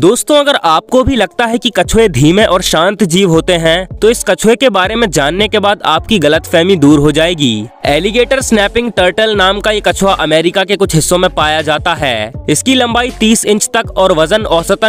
दोस्तों अगर आपको भी लगता है कि कछुए धीमे और शांत जीव होते हैं तो इस कछुए के बारे में जानने के बाद आपकी गलतफहमी दूर हो जाएगी एलिगेटर स्नैपिंग टर्टल नाम का ये कछुआ अमेरिका के कुछ हिस्सों में पाया जाता है इसकी लंबाई 30 इंच तक और वजन औसतन